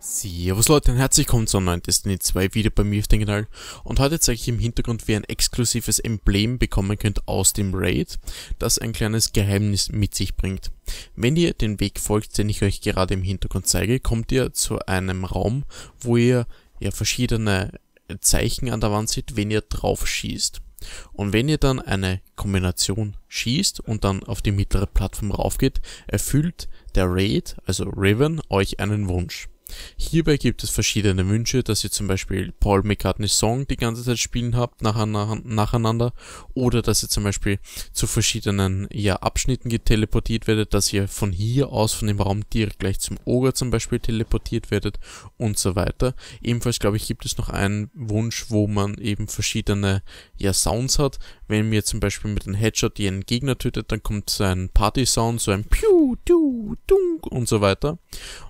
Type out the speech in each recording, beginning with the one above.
Servus Leute und herzlich willkommen zu neuen Destiny 2 wieder bei mir auf dem Kanal und heute zeige ich im Hintergrund, wie ihr ein exklusives Emblem bekommen könnt aus dem Raid, das ein kleines Geheimnis mit sich bringt. Wenn ihr den Weg folgt, den ich euch gerade im Hintergrund zeige, kommt ihr zu einem Raum, wo ihr ja verschiedene Zeichen an der Wand seht, wenn ihr drauf schießt. Und wenn ihr dann eine Kombination schießt und dann auf die mittlere Plattform raufgeht, erfüllt der Raid, also Riven, euch einen Wunsch. Hierbei gibt es verschiedene Wünsche, dass ihr zum Beispiel Paul McCartney Song die ganze Zeit spielen habt nacheinander oder dass ihr zum Beispiel zu verschiedenen ja, Abschnitten geteleportiert werdet, dass ihr von hier aus von dem Raum direkt gleich zum Oger zum Beispiel teleportiert werdet und so weiter. Ebenfalls glaube ich gibt es noch einen Wunsch, wo man eben verschiedene ja, Sounds hat. Wenn mir zum Beispiel mit einem Headshot ihren Gegner tötet, dann kommt so ein Party-Sound, so ein Piu, Du, Dung und so weiter.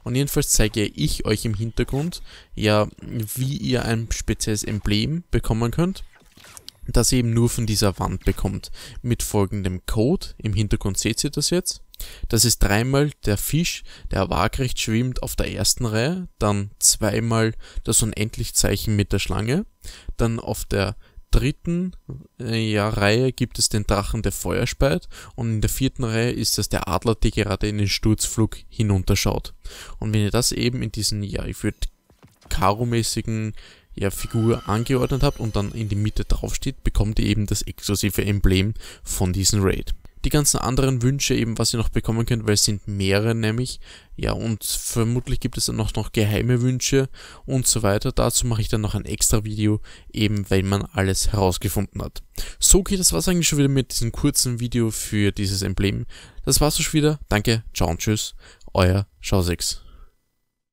Und jedenfalls zeige ich ich euch im Hintergrund ja, wie ihr ein spezielles Emblem bekommen könnt das ihr eben nur von dieser Wand bekommt. Mit folgendem Code, im Hintergrund seht ihr das jetzt, das ist dreimal der Fisch, der waagrecht schwimmt auf der ersten Reihe, dann zweimal das Unendlichzeichen mit der Schlange, dann auf der dritten äh, ja, Reihe gibt es den Drachen, der Feuerspeit und in der vierten Reihe ist das der Adler, der gerade in den Sturzflug hinunterschaut. Und wenn ihr das eben in diesen, ja, ich würde Karo-mäßigen ja, Figur angeordnet habt und dann in die Mitte draufsteht, bekommt ihr eben das exklusive Emblem von diesem Raid die ganzen anderen Wünsche eben, was ihr noch bekommen könnt, weil es sind mehrere nämlich. Ja, und vermutlich gibt es dann noch, noch geheime Wünsche und so weiter. Dazu mache ich dann noch ein extra Video, eben wenn man alles herausgefunden hat. So, okay, das war's eigentlich schon wieder mit diesem kurzen Video für dieses Emblem. Das war's schon wieder. Danke, ciao und tschüss. Euer Schau